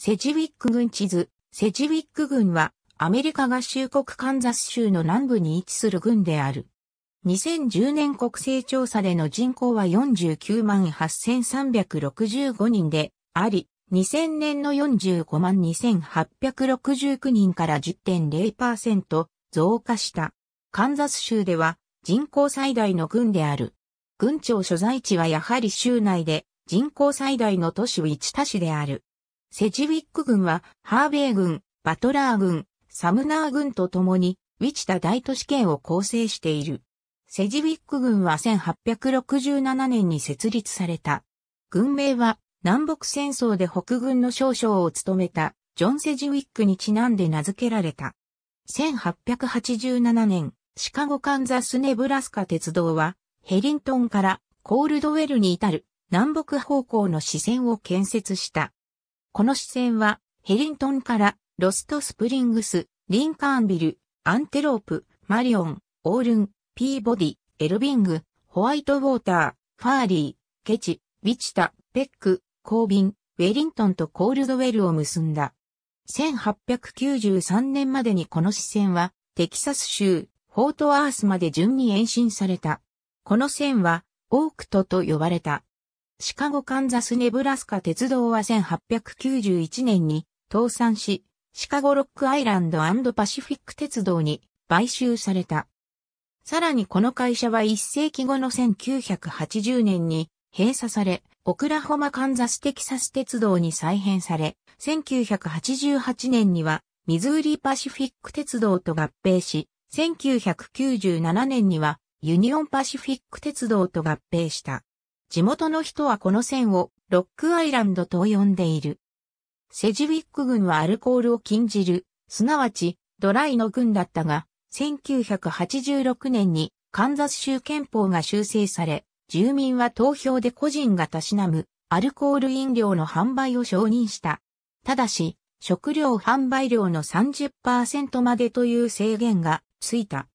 セジウィック郡地図。セジウィック郡は、アメリカ合衆国カンザス州の南部に位置する郡である。2010年国勢調査での人口は49万8365人であり、2000年の45万2869人から10.0%増加した。カンザス州では人口最大の郡である。郡庁所在地はやはり州内で人口最大の都市ウィチタ市である。セジウィック軍は、ハーベイ軍、バトラー軍、サムナー軍と共に、ウィチタ大都市圏を構成している。セジウィック軍は1867年に設立された。軍名は、南北戦争で北軍の少将を務めた、ジョン・セジウィックにちなんで名付けられた。1887年、シカゴ・カンザス・ネブラスカ鉄道は、ヘリントンからコールドウェルに至る南北方向の支線を建設した。この支線は、ヘリントンから、ロストスプリングス、リンカーンビル、アンテロープ、マリオン、オールン、ピーボディ、エルビング、ホワイトウォーター、ファーリー、ケチ、ウィチタ、ペック、コービン、ウェリントンとコールドウェルを結んだ。1893年までにこの支線は、テキサス州、フォートアースまで順に延伸された。この線は、オークトと呼ばれた。シカゴカンザスネブラスカ鉄道は1891年に倒産し、シカゴロックアイランドパシフィック鉄道に買収された。さらにこの会社は1世紀後の1980年に閉鎖され、オクラホマカンザステキサス鉄道に再編され、1988年にはミズーリパシフィック鉄道と合併し、1997年にはユニオンパシフィック鉄道と合併した。地元の人はこの線をロックアイランドと呼んでいる。セジウィック軍はアルコールを禁じる、すなわちドライの軍だったが、1986年にカンザス州憲法が修正され、住民は投票で個人がたしなむアルコール飲料の販売を承認した。ただし、食料販売量の30%までという制限がついた。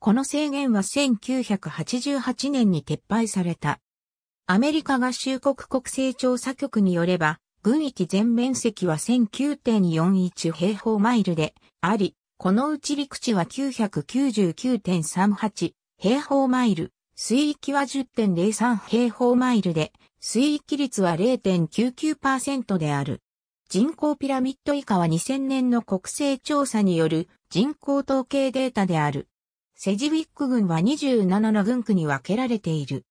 この制限は1988年に撤廃された。アメリカ合衆国国勢調査局によれば、軍域全面積は1009.41平方マイルであり、このうち陸地は999.38平方マイル、水域は10.03平方マイルで、水域率は0.99%である。人口ピラミッド以下は2000年の国勢調査による人口統計データである。セジウィック軍は27の軍区に分けられている。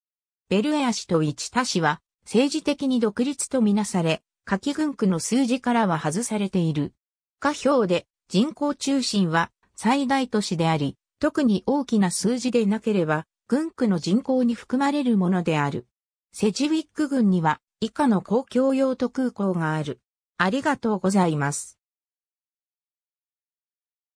ベルエア市と一田市は政治的に独立とみなされ、夏季軍区の数字からは外されている。下表で人口中心は最大都市であり、特に大きな数字でなければ、軍区の人口に含まれるものである。セジウィック軍には以下の公共用途空港がある。ありがとうございます。